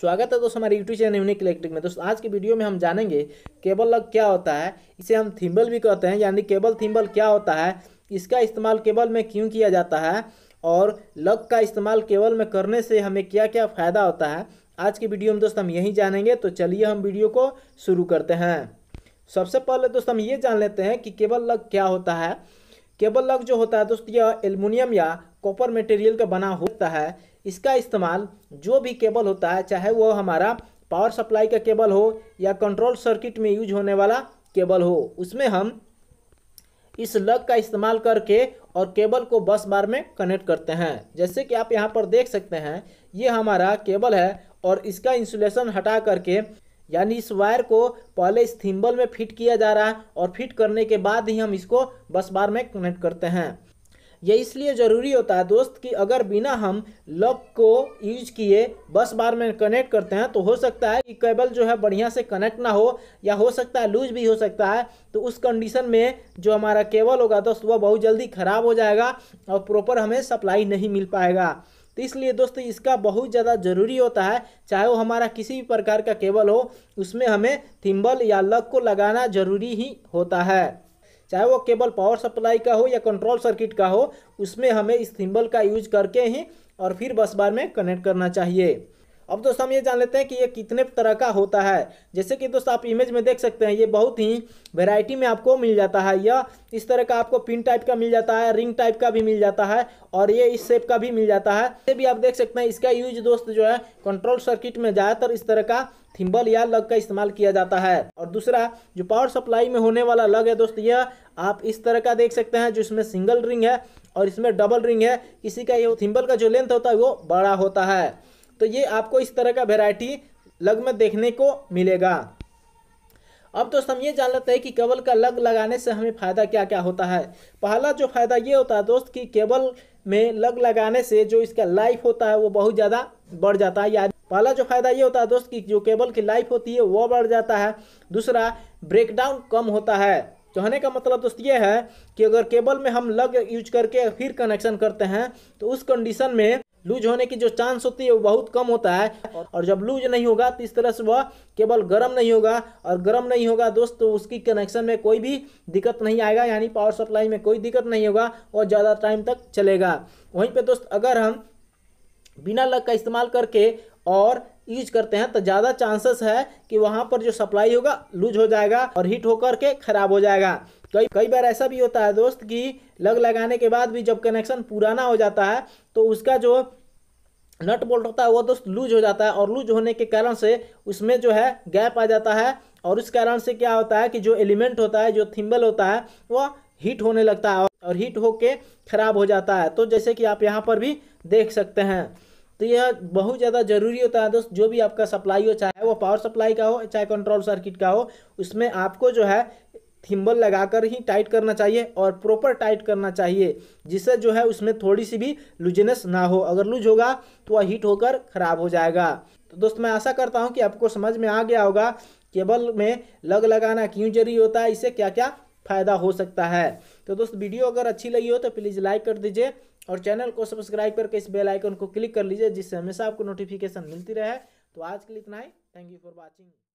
स्वागत है दोस्तों हमारे यूट्यूब चैनल यूनिक इलेक्ट्रिक में दोस्तों आज की वीडियो में हम जानेंगे केबल लग क्या होता है इसे हम थिम्बल भी कहते हैं यानी केबल थिम्बल क्या होता है इसका इस्तेमाल केबल में क्यों किया जाता है और लग का इस्तेमाल केबल में करने से हमें क्या क्या फ़ायदा होता है आज की वीडियो में दोस्तों हम यही जानेंगे तो चलिए हम वीडियो को शुरू करते हैं सबसे पहले दोस्तों हम ये जान लेते हैं कि केबल लग क्या होता है केबल लग जो होता है दोस्तों यह एल्युमिनियम या कॉपर मटेरियल का बना होता है इसका इस्तेमाल जो भी केबल होता है चाहे वो हमारा पावर सप्लाई का केबल हो या कंट्रोल सर्किट में यूज होने वाला केबल हो उसमें हम इस लग का इस्तेमाल करके और केबल को बस बार में कनेक्ट करते हैं जैसे कि आप यहाँ पर देख सकते हैं ये हमारा केबल है और इसका इंसुलेशन हटा करके यानी इस वायर को पहले इस थिम्बल में फिट किया जा रहा है और फिट करने के बाद ही हम इसको बस बार में कनेक्ट करते हैं यह इसलिए ज़रूरी होता है दोस्त कि अगर बिना हम लॉक को यूज किए बस बार में कनेक्ट करते हैं तो हो सकता है कि केबल जो है बढ़िया से कनेक्ट ना हो या हो सकता है लूज भी हो सकता है तो उस कंडीशन में जो हमारा केबल होगा दोस्त वह बहुत जल्दी ख़राब हो जाएगा और प्रॉपर हमें सप्लाई नहीं मिल पाएगा तो इसलिए दोस्त इसका बहुत ज़्यादा ज़रूरी होता है चाहे वो हमारा किसी भी प्रकार का केबल हो उसमें हमें थिम्बल या लक को लगाना ज़रूरी ही होता है चाहे वो केबल पावर सप्लाई का हो या कंट्रोल सर्किट का हो उसमें हमें इस थिम्बल का यूज करके ही और फिर बस बार में कनेक्ट करना चाहिए अब दोस्तों हम ये जान लेते हैं कि ये कितने तरह का होता है जैसे कि दोस्तों आप इमेज में देख सकते हैं ये बहुत ही वेराइटी में आपको मिल जाता है यह इस तरह का आपको पिन टाइप का मिल जाता है रिंग टाइप का भी मिल जाता है और ये इस शेप का भी मिल जाता है ये भी आप देख सकते हैं इसका यूज दोस्त जो है कंट्रोल सर्किट में ज़्यादातर इस तरह का थिम्बल या लग का इस्तेमाल किया जाता है और दूसरा जो पावर सप्लाई में होने वाला लग है दोस्त यह आप इस तरह का देख सकते हैं जो इसमें सिंगल रिंग है और इसमें डबल रिंग है किसी का ये थिम्बल का जो लेंथ होता है वो बड़ा होता है तो ये आपको इस तरह का वेराइटी लग में देखने को मिलेगा अब दोस्त हम ये जान लेते हैं कि केबल का लग लगाने से हमें फ़ायदा क्या क्या होता है पहला जो फ़ायदा ये होता है दोस्त कि केबल में लग लगाने से जो इसका लाइफ होता है वो बहुत ज़्यादा बढ़ जाता है या पहला जो फ़ायदा ये होता है दोस्त कि जो केबल की लाइफ होती है वो बढ़ जाता है दूसरा ब्रेकडाउन कम होता है कहने तो का मतलब दोस्त ये है कि अगर केबल में हम लग यूज करके फिर कनेक्शन करते हैं तो उस कंडीशन में लूज होने की जो चांस होती है वो बहुत कम होता है और जब लूज नहीं होगा तो इस तरह से वह केवल गर्म नहीं होगा और गर्म नहीं होगा दोस्त तो उसकी कनेक्शन में कोई भी दिक्कत नहीं आएगा यानी पावर सप्लाई में कोई दिक्कत नहीं होगा और ज़्यादा टाइम तक चलेगा वहीं पर दोस्त अगर हम बिना लग का इस्तेमाल करके और यूज करते हैं तो ज़्यादा चांसेस है कि वहाँ पर जो सप्लाई होगा लूज हो जाएगा और हीट होकर के ख़राब हो जाएगा कई कई बार ऐसा भी होता है दोस्त कि लग लगाने के बाद भी जब कनेक्शन पुराना हो जाता है तो उसका जो नट बोल्ट होता है वो दोस्त लूज हो जाता है और लूज होने के कारण से उसमें जो है गैप आ जाता है और उस कारण से क्या होता है कि जो एलिमेंट होता है जो थिम्बल होता है वह हीट होने लगता है और हीट होके ख़राब हो जाता है तो जैसे कि आप यहाँ पर भी देख सकते हैं तो यह बहुत ज़्यादा ज़रूरी होता है दोस्त जो भी आपका सप्लाई हो चाहे वो पावर सप्लाई का हो चाहे कंट्रोल सर्किट का हो उसमें आपको जो है थिम्बल लगाकर ही टाइट करना चाहिए और प्रॉपर टाइट करना चाहिए जिससे जो है उसमें थोड़ी सी भी लूजनेस ना हो अगर लूज होगा तो वह हीट होकर ख़राब हो जाएगा तो दोस्त मैं आशा करता हूँ कि आपको समझ में आ गया होगा केबल में लग लगाना क्यों जरूरी होता है इससे क्या क्या फ़ायदा हो सकता है तो दोस्त वीडियो अगर अच्छी लगी हो तो प्लीज़ लाइक कर दीजिए और चैनल को सब्सक्राइब करके इस बेल आइकन को क्लिक कर लीजिए जिससे हमेशा आपको नोटिफिकेशन मिलती रहे तो आज के लिए इतना ही थैंक यू फॉर वॉचिंग